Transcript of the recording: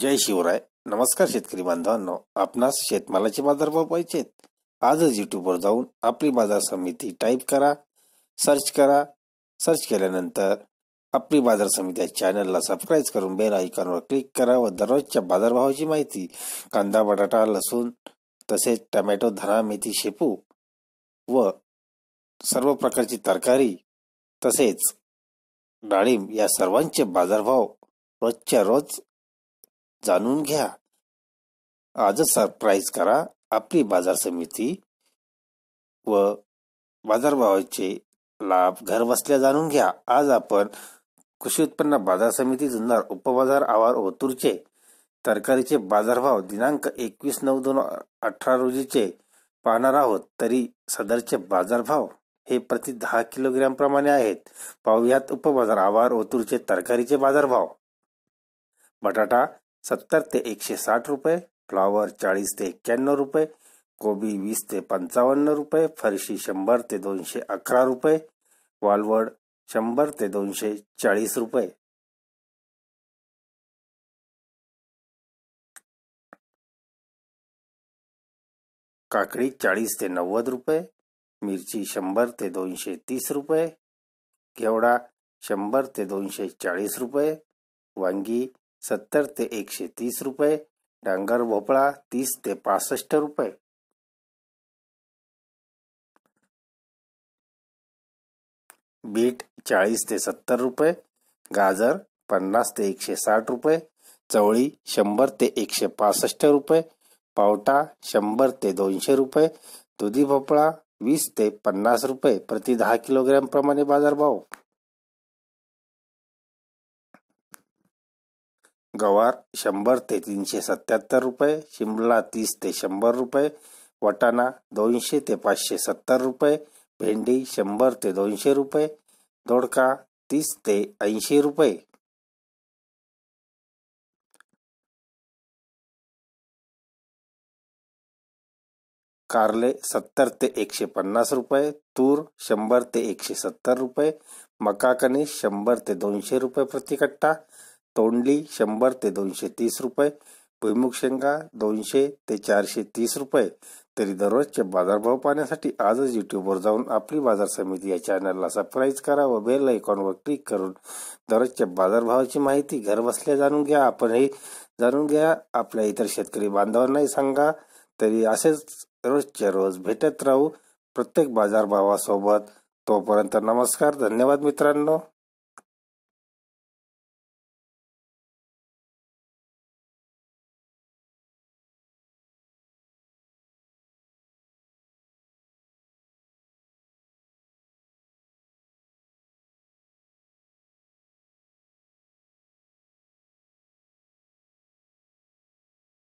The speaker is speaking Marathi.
जय शिवराय नमस्कार शेतकरी बांधवांनो आपणास शेतमालाचे बाजारभाव पाहिजेत आजच युट्यूबवर जाऊन आपली बाजार समिती टाईप करा सर्च करा सर्च केल्यानंतर आपली बाजार समिती चॅनलला सबस्क्राईब करून बेल आयकॉनवर क्लिक करा व दररोजच्या बाजारभावाची माहिती कांदा बटाटा लसूण तसेच टमॅटो धना मेथी शेपू व सर्व प्रकारची तरकारी तसेच डाळिंब या सर्वांचे बाजारभाव रोजच्या रोज जाणून घ्या आजच सरप्राईज करा आपली बाजार समिती व बाजारभावाचे लाभ घरबसल्या जाणून घ्या आज आपण कृषी उत्पन्न बाजार समिती जुन्नर उपबाजार आवार ओतूरचे तरकारीचे बाजारभाव दिनांक एकवीस नऊ दोन अठरा रोजीचे पाहणार आहोत तरी सदरचे बाजारभाव हे प्रति दहा किलोग्रॅम प्रमाणे आहेत पाहुयात उपबाजार आवार ओतूरचे तरकारीचे बाजारभाव बटाटा सत्तर ते एकशे साठ रुपये फ्लॉवर चाळीस ते एक्क्याण्णव रुपये कोबी वीस ते पंचावन्न रुपये फरशी शंभर ते दोनशे अकरा रुपये वालवड शंभर ते दोनशे चाळीस रुपये काकडी चाळीस ते नव्वद रुपये मिरची शंभर ते दोनशे तीस रुपये घेवडा शंभर ते दोनशे चाळीस रुपये वांगी सत्तर ते एकशे तीस रुपये डांगर भोपळा तीस ते पासष्ट रुपये बीट चाळीस ते सत्तर रुपये गाजर पन्नास ते एकशे साठ रुपये चवळी शंभर ते एकशे पासष्ट रुपये पावटा शंभर ते दोनशे रुपये दुधी भोपळा वीस ते पन्नास रुपये प्रति दहा किलोग्रॅम प्रमाणे बाजारभाव गवार शंभर ते तीनशे सत्याहत्तर रुपये शिमला तीस ते शंभर रुपये वटाणा दोनशे ते पाचशे सत्तर रुपये भेंडी शंभर ते दोनशे रुपये दोडका तीस ते ऐंशी रुपये कारले सत्तर ते एकशे पन्नास रुपये तूर शंभर ते एकशे सत्तर रुपये मकाकनी शंभर ते दोनशे रुपये प्रतिकट्टा तोंडली शंभर ते दोनशे तीस रुपये भुईमुग शेंगा दोनशे ते चारशे तीस रुपये तरी दररोजचे बाजारभाव पाहण्यासाठी आजच युट्यूबवर जाऊन आपली बाजार समिती या चॅनलला सबस्क्राईब करा व बेल आयकॉनवर क्लिक करून दररोजच्या बाजारभावाची माहिती घरबसल्या जाणून घ्या आपणही जाणून घ्या आपल्या इतर शेतकरी बांधवांनाही सांगा तरी असेच रोजच्या रोज भेटत राहू प्रत्येक बाजारभावासोबत तोपर्यंत नमस्कार धन्यवाद मित्रांनो